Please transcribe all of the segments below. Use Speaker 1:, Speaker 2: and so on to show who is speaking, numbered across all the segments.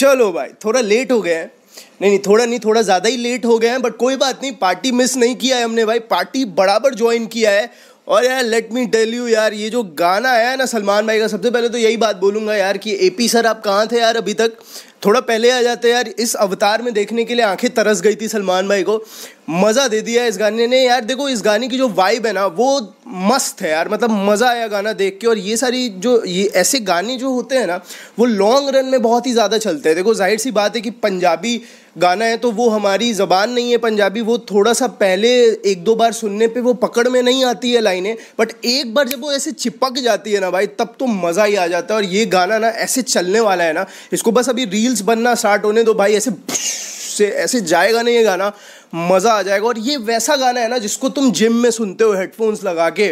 Speaker 1: चलो भाई थोड़ा लेट हो गया है नहीं नहीं थोड़ा नहीं थोड़ा ज़्यादा ही लेट हो गया है बट कोई बात नहीं पार्टी मिस नहीं किया है हमने भाई पार्टी बराबर ज्वाइन किया है और यार लेट मी टेल यू यार ये जो गाना आया है ना सलमान भाई का सबसे पहले तो यही बात बोलूँगा यार कि एपी सर आप कहाँ थे यार अभी तक थोड़ा पहले आ जाते यार इस अवतार में देखने के लिए आंखें तरस गई थी सलमान भाई को मज़ा दे दिया इस गाने ने यार देखो इस गाने की जो वाइब है ना वो मस्त है यार मतलब मज़ा आया गाना देख के और ये सारी जो ये ऐसे गाने जो होते हैं ना वो लॉन्ग रन में बहुत ही ज़्यादा चलते हैं देखो जाहिर सी बात है कि पंजाबी गाना है तो वो हमारी ज़बान नहीं है पंजाबी वो थोड़ा सा पहले एक दो बार सुनने पे वो पकड़ में नहीं आती है लाइनें बट एक बार जब वो ऐसे चिपक जाती है ना भाई तब तो मज़ा ही आ जाता है और ये गाना ना ऐसे चलने वाला है ना इसको बस अभी रील हील्स बनना स्टार्ट होने दो भाई ऐसे से ऐसे जाएगा नहीं ये गाना मज़ा आ जाएगा और ये वैसा गाना है ना जिसको तुम जिम में सुनते हो हेडफोन्स लगा के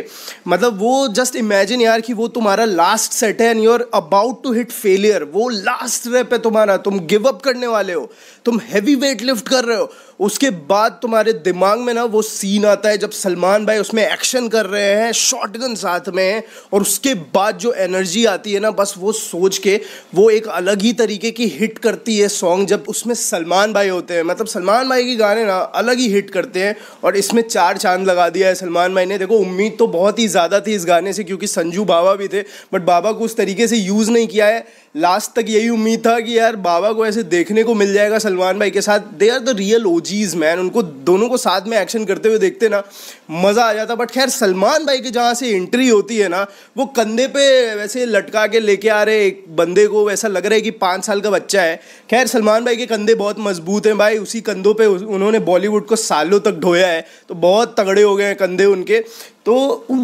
Speaker 1: मतलब वो जस्ट इमेजिन यार कि वो तुम्हारा लास्ट सेट है and you are about to hit failure वो लास्ट रेप है तुम्हारा तुम गिव अप करने वाले हो तुम हैवी वेट लिफ्ट कर रहे हो उसके बाद तुम्हारे दिमाग में ना वो सीन आता है जब सलमान भाई उसमें एक्शन कर रहे हैं शॉर्ट साथ में और उसके बाद जो एनर्जी आती है ना बस वो सोच के वो एक अलग ही तरीके की हिट करती है सॉन्ग जब उसमें सलमान भाई होते हैं मतलब सलमान भाई के गाने ना अलग ही हिट करते हैं और इसमें चार चांद लगा दिया है सलमान भाई ने देखो उम्मीद तो बहुत ही ज़्यादा थी इस गाने से क्योंकि संजू बाबा भी थे बट बाबा को उस तरीके से यूज़ नहीं किया है लास्ट तक यही उम्मीद था कि यार बाबा को ऐसे देखने को मिल जाएगा सलमान भाई के साथ they are the real OGs man उनको दोनों को साथ में एक्शन करते हुए देखते ना मज़ा आ जाता बट खैर सलमान भाई के जहाँ से एंट्री होती है ना वो कंधे पे वैसे लटका के लेके आ रहे एक बंदे को वैसा लग रहा है कि पाँच साल का बच्चा है खैर सलमान भाई के कंधे बहुत मजबूत बोलते हैं भाई उसी कंधों पे उन्होंने बॉलीवुड को सालों तक ढोया है तो बहुत तगड़े हो गए हैं कंधे उनके तो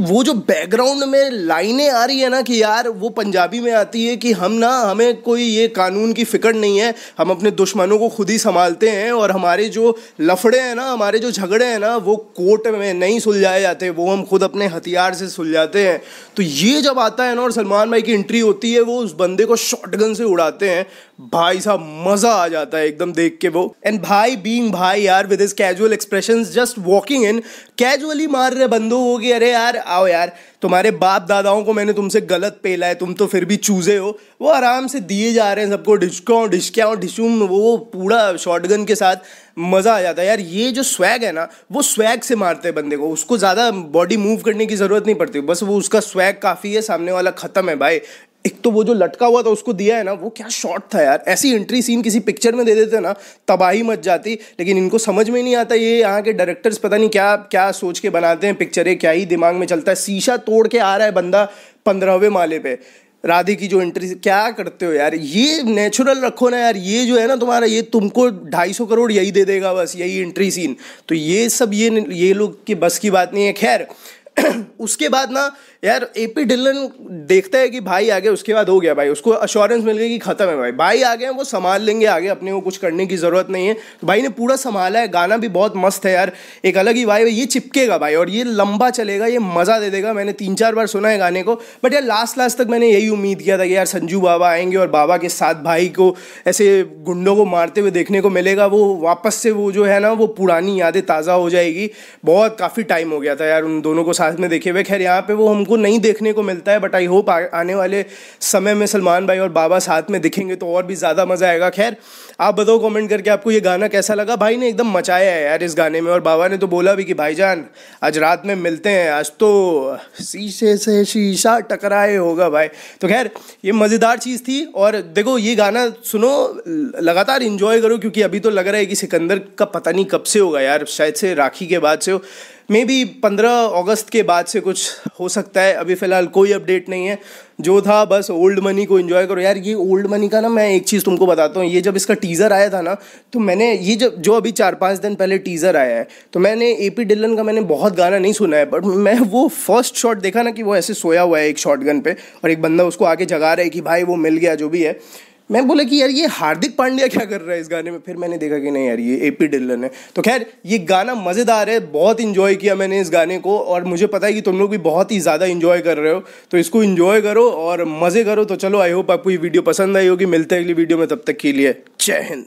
Speaker 1: वो जो बैकग्राउंड में लाइनें आ रही है ना कि यार वो पंजाबी में आती है कि हम ना हमें कोई ये कानून की फ़िक्र नहीं है हम अपने दुश्मनों को खुद ही संभालते हैं और हमारे जो लफड़े हैं ना हमारे जो झगड़े हैं ना वो कोर्ट में नहीं सुलझाए जाते वो हम खुद अपने हथियार से सुलझाते हैं तो ये जब आता है ना और सलमान भाई की एंट्री होती है वो उस बंदे को शॉटगन से उड़ाते हैं भाई साहब मजा आ जाता है एकदम देख के वो एंड भाई बीइंग भाई यार with casual expression just walking in casually मार रहे बंदो हो गए अरे यार आओ यार तुम्हारे बाप दादाओं को मैंने तुमसे गलत पेला है तुम तो फिर भी चूजे हो वो आराम से दिए जा रहे हैं सबको डिस्को डिस्क्याओ डिशुम वो पूरा शॉटगन के साथ मज़ा आ जाता है यार ये जो स्वैग है ना वो स्वैग से मारते हैं बंदे को उसको ज़्यादा बॉडी मूव करने की ज़रूरत नहीं पड़ती बस वो उसका स्वैग काफ़ी है सामने वाला ख़त्म है भाई एक तो वो जो लटका हुआ था उसको दिया है ना वो क्या शॉट था यार ऐसी एंट्री सीन किसी पिक्चर में दे देते ना तबाही मच जाती लेकिन इनको समझ में नहीं आता ये यहाँ के डायरेक्टर्स पता नहीं क्या क्या सोच के बनाते हैं पिक्चरें क्या ही दिमाग में चलता है शीशा तोड़ के आ रहा है बंदा पंद्रहवें माले पे राधे की जो एंट्री क्या करते हो यार ये नेचुरल रखो ना यार ये जो है ना तुम्हारा ये तुमको ढाई सौ करोड़ यही दे देगा बस यही एंट्री सीन तो ये सब ये ये लोग की बस की बात नहीं है खैर उसके बाद ना यार ए पी ढिल्लन देखता है कि भाई आ गया उसके बाद हो गया भाई उसको अश्योरेंस मिल गई कि ख़त्म है भाई भाई आ गए वो संभाल लेंगे आगे अपने को कुछ करने की ज़रूरत नहीं है तो भाई ने पूरा संभाला है गाना भी बहुत मस्त है यार एक अलग ही भाई ये चिपकेगा भाई और ये लंबा चलेगा ये मज़ा दे देगा मैंने तीन चार बार सुना है गाने को बट यार लास्ट लास्ट तक मैंने यही उम्मीद किया था कि यार संजू बाबा आएंगे और बाबा के साथ भाई को ऐसे गुंडों को मारते हुए देखने को मिलेगा वो वापस से वो जो है ना वो पुरानी यादें ताज़ा हो जाएगी बहुत काफ़ी टाइम हो गया था यार उन दोनों को साथ साथ में देखे हुए खैर यहाँ पे वो हमको नहीं देखने को मिलता है बट आई होप आने वाले समय में सलमान भाई और बाबा साथ में दिखेंगे तो और भी ज़्यादा मज़ा आएगा खैर आप बताओ कमेंट करके आपको ये गाना कैसा लगा भाई ने एकदम मचाया है यार इस गाने में और बाबा ने तो बोला भी कि भाईजान आज रात में मिलते हैं आज तो शीशे से शीशा टकराए होगा भाई तो खैर ये मज़ेदार चीज़ थी और देखो ये गाना सुनो लगातार इन्जॉय करो क्योंकि अभी तो लग रहा है कि सिकंदर का पता नहीं कब से होगा यार शायद से राखी के बाद से हो मे बी पंद्रह अगस्त के बाद से कुछ हो सकता है अभी फ़िलहाल कोई अपडेट नहीं है जो था बस ओल्ड मनी को इन्जॉय करो यार ये ओल्ड मनी का ना मैं एक चीज़ तुमको बताता हूँ ये जब इसका टीज़र आया था ना तो मैंने ये जब जो अभी चार पाँच दिन पहले टीज़र आया है तो मैंने ए पी डिल्लन का मैंने बहुत गाना नहीं सुना है बट मैं वो फर्स्ट शॉट देखा ना कि वो ऐसे सोया हुआ है एक शॉट गन पर और एक बंदा उसको आके जगा रहा है कि भाई वो मिल गया जो भी है मैं बोला कि यार ये हार्दिक पांड्या क्या कर रहा है इस गाने में फिर मैंने देखा कि नहीं यार ये ए पी है तो खैर ये गाना मज़ेदार है बहुत इन्जॉय किया मैंने इस गाने को और मुझे पता है कि तुम लोग भी बहुत ही ज़्यादा इन्जॉय कर रहे हो तो इसको इन्जॉय करो और मज़े करो तो चलो आई होप आपको ये वीडियो पसंद आई होगी मिलते हैं अगली वीडियो में तब तक के लिए जय हिंद